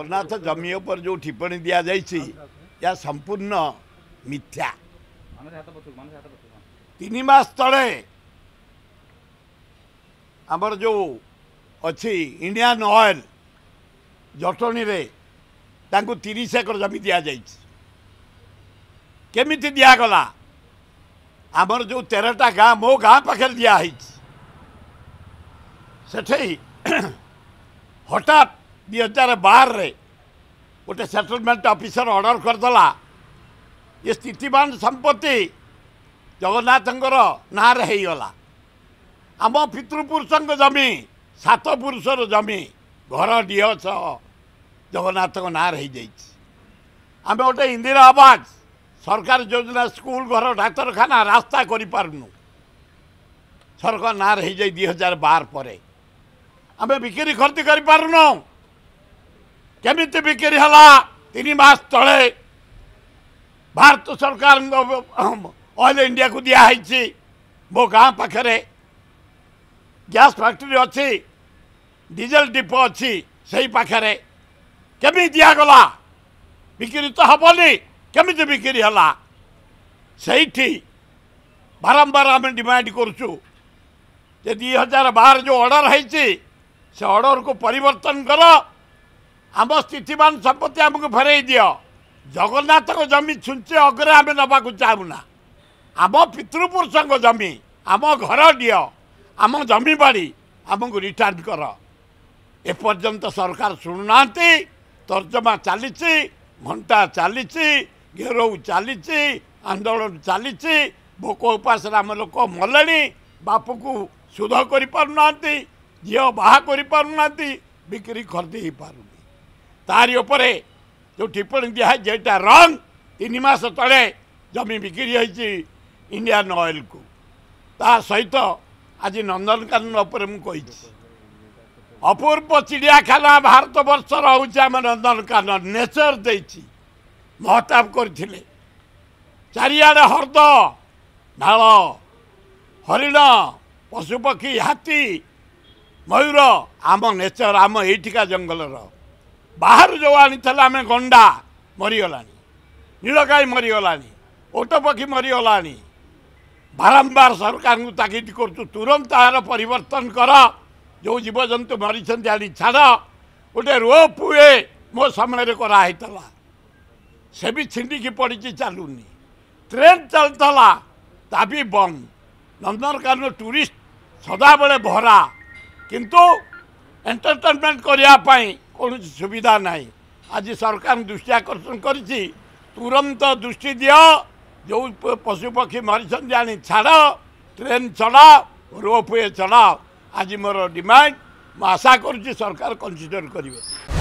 অনাଥ জমি উপর যে টিপ্পণী দিয়া যাইছি যা সম্পূর্ণ মিথ্যা তিন মাস তলে আমার যে অন্ডিয়ান অয়েল জটনীরে তাঁকু তিরিশ একর জমি দিয়া যাইছি কেমিতি গলা আমার যে তেরটা গাঁ মো গাঁ পাখে দিয়া হয়েছে সেটাই হঠাৎ ଦୁଇ ହଜାର ବାରରେ ଗୋଟେ ସେଟଲମେଣ୍ଟ ଅଫିସର ଅର୍ଡ଼ର କରିଦେଲା ଏ ସ୍ଥିତିବାନ ସମ୍ପତ୍ତି ଜଗନ୍ନାଥଙ୍କର ନାଁରେ ହେଇଗଲା ଆମ ପିତୃପୁରୁଷଙ୍କ ଜମି ସାତ ପୁରୁଷର ଜମି ଘର ଡିହ ସହ ଜଗନ୍ନାଥଙ୍କ ନାଁରେ ହେଇଯାଇଛି ଆମେ ଗୋଟେ ଇନ୍ଦିରା ଆବାଜ ସରକାର ଯୋଜନା ସ୍କୁଲ ଘର ଡାକ୍ତରଖାନା ରାସ୍ତା କରିପାରୁନୁ ସରକାର ନାଁରେ ହେଇଯାଇ ଦୁଇ ହଜାର ବାର ପରେ ଆମେ ବିକ୍ରି ଖର୍ଚ୍ଚ କରିପାରୁନୁ केमी बिक्री तीन मस ते भारत सरकार ऑयल इंडिया को दिखाई मो गाँ पाखे गैस फैक्ट्री अच्छी डीजेल डिपो अच्छी से पाखे केमी दिगला बिक्री तो हेनी केमी बिक्री है बारंबार आम डिमांड कर दुहजार बार जो अर्डर है से अर्डर को परिवर्तन परर्तन ଆମ ସ୍ଥିତିବାନ ସମ୍ପତ୍ତି ଆମକୁ ଫେରାଇ ଦିଅ ଜଗନ୍ନାଥଙ୍କ ଜମି ଛୁଞ୍ଚି ଅଗ୍ରେ ଆମେ ନେବାକୁ ଚାହୁଁନା ଆମ ପିତୃପୁରୁଷଙ୍କ ଜମି ଆମ ଘର ଦିଅ ଆମ ଜମି ବାଡ଼ି ଆମକୁ ରିଟର୍ଣ୍ଣ କର ଏପର୍ଯ୍ୟନ୍ତ ସରକାର ଶୁଣୁନାହାନ୍ତି ତର୍ଜମା ଚାଲିଛି ଘଣ୍ଟା ଚାଲିଛି ଘେରଉ ଚାଲିଛି ଆନ୍ଦୋଳନ ଚାଲିଛି ଭୋକ ଉପାସରେ ଆମ ଲୋକ ମଲେଣି ବାପକୁ ସୁଧ କରିପାରୁନାହାନ୍ତି ଝିଅ ବାହା କରିପାରୁନାହାନ୍ତି ବିକ୍ରି ଖର୍ଦି ହେଇପାରୁନି ତାରି ଉପରେ ଯେଉଁ ଟିପ୍ପଣୀ ଦିଆ ଯେଉଁଟା ରଙ୍ଗ ତିନି ମାସ ତଳେ ଜମି ବିକ୍ରି ହୋଇଛି ଇଣ୍ଡିଆନ୍ ଅଏଲ୍କୁ ତା ସହିତ ଆଜି ନନ୍ଦନକାନନ ଉପରେ ମୁଁ କହିଛି ଅପୂର୍ବ ଚିଡ଼ିଆଖାନା ଭାରତ ବର୍ଷର ହେଉଛି ଆମ ନନ୍ଦନକାନନ ନେଚର ଦେଇଛି ମହତାବ କରିଥିଲେ ଚାରିଆଡ଼େ ହର୍ଦ୍ଦ ନାଳ ହରିଣ ପଶୁପକ୍ଷୀ ହାତୀ ମୟୂର ଆମ ନେଚର ଆମ ଏଇଠିକା ଜଙ୍ଗଲର ବାହାରୁ ଯେଉଁ ଆଣିଥିଲା ଆମେ ଗଣ୍ଡା ମରିଗଲାଣି ନୀଳଗାଈ ମରିଗଲାଣି ଓଟପକ୍ଷୀ ମରିଗଲାଣି ବାରମ୍ବାର ସରକାରଙ୍କୁ ତାଗିଦ କରୁଛୁ ତୁରନ୍ତ ଏହାର ପରିବର୍ତ୍ତନ କର ଯେଉଁ ଜୀବଜନ୍ତୁ ମରିଛନ୍ତି ଆଣି ଛାଡ଼ ଗୋଟେ ରୋପ୍ ହୁଏ ମୋ ସମୟରେ କରାହେଇଥିଲା ସେ ବି ଛିଣ୍ଡିକି ପଡ଼ିଛି ଚାଲୁନି ଟ୍ରେନ୍ ଚାଲିଥିଲା ତା ବି ବନ୍ଦ ନନ୍ଦନକାନନ ଟୁରିଷ୍ଟ ସଦାବେଳେ ଭରା କିନ୍ତୁ ଏଣ୍ଟରଟେନମେଣ୍ଟ କରିବା ପାଇଁ किन सु सुविधा ना आ आकर्षण गरि तुरन्त दृष्टि दियो जो पशुपक्षी मरि छाड ट्रेन चला रोपवे चला आज मिमान्ड म आशा गरी सरकार कन्सिडर गरे